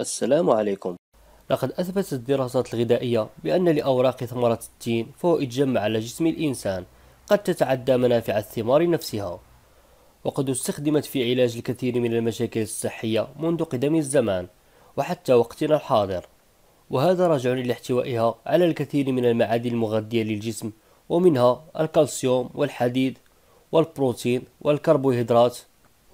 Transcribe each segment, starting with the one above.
السلام عليكم لقد أثبتت الدراسات الغذائية بأن لأوراق ثمرة التين فوائد جمع على جسم الإنسان قد تتعدى منافع الثمار نفسها وقد استخدمت في علاج الكثير من المشاكل الصحية منذ قدم الزمان وحتى وقتنا الحاضر وهذا راجع لاحتوائها على الكثير من المعادن المغذية للجسم ومنها الكالسيوم والحديد والبروتين والكربوهيدرات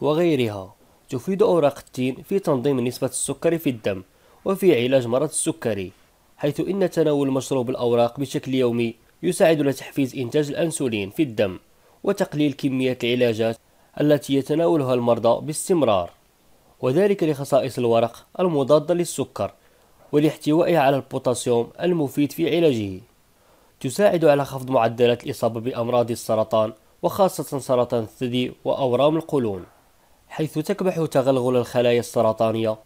وغيرها تفيد أوراق التين في تنظيم نسبة السكر في الدم وفي علاج مرض السكري حيث إن تناول مشروب الأوراق بشكل يومي يساعد على تحفيز إنتاج الأنسولين في الدم وتقليل كمية العلاجات التي يتناولها المرضى باستمرار وذلك لخصائص الورق المضادة للسكر ولاحتوائها على البوتاسيوم المفيد في علاجه تساعد على خفض معدلات الإصابة بأمراض السرطان وخاصة سرطان الثدي وأورام القولون حيث تكبح تغلغل الخلايا السرطانية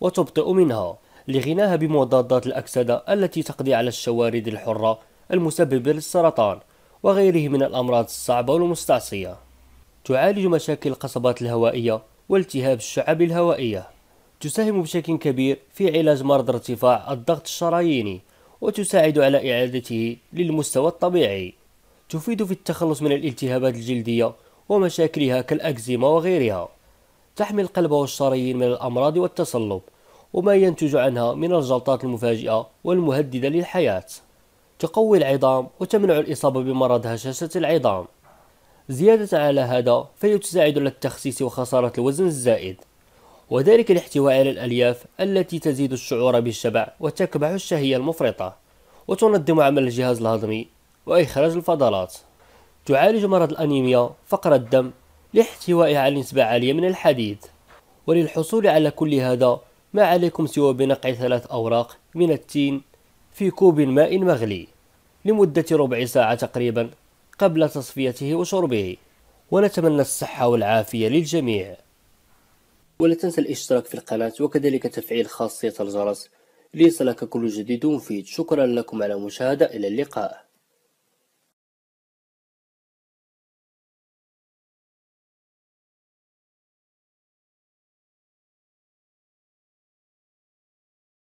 وتبطئ منها لغناها بمضادات الأكسدة التي تقضي على الشوارد الحرة المسببة للسرطان وغيره من الأمراض الصعبة والمستعصية تعالج مشاكل القصبات الهوائية والتهاب الشعب الهوائية تساهم بشكل كبير في علاج مرض ارتفاع الضغط الشراييني وتساعد على إعادته للمستوى الطبيعي تفيد في التخلص من الالتهابات الجلدية ومشاكلها كالأكزيما وغيرها تحمي القلب والشرايين من الأمراض والتصلب وما ينتج عنها من الجلطات المفاجئة والمهددة للحياة تقوي العظام وتمنع الإصابة بمرض هشاشة العظام زيادة على هذا فهي تساعد على التخسيس وخسارة الوزن الزائد وذلك الاحتواء على الألياف التي تزيد الشعور بالشبع وتكبح الشهية المفرطة وتنظم عمل الجهاز الهضمي وإخراج الفضلات تعالج مرض الأنيميا فقر الدم لاحتوائها على نسبة عالية من الحديد وللحصول على كل هذا ما عليكم سوى بنقع ثلاث أوراق من التين في كوب ماء مغلي لمدة ربع ساعة تقريبا قبل تصفيته وشربه ونتمنى الصحة والعافية للجميع ولا تنسى الاشتراك في القناة وكذلك تفعيل خاصية الجرس ليصلك كل جديد ومفيد شكرا لكم على المشاهدة إلى اللقاء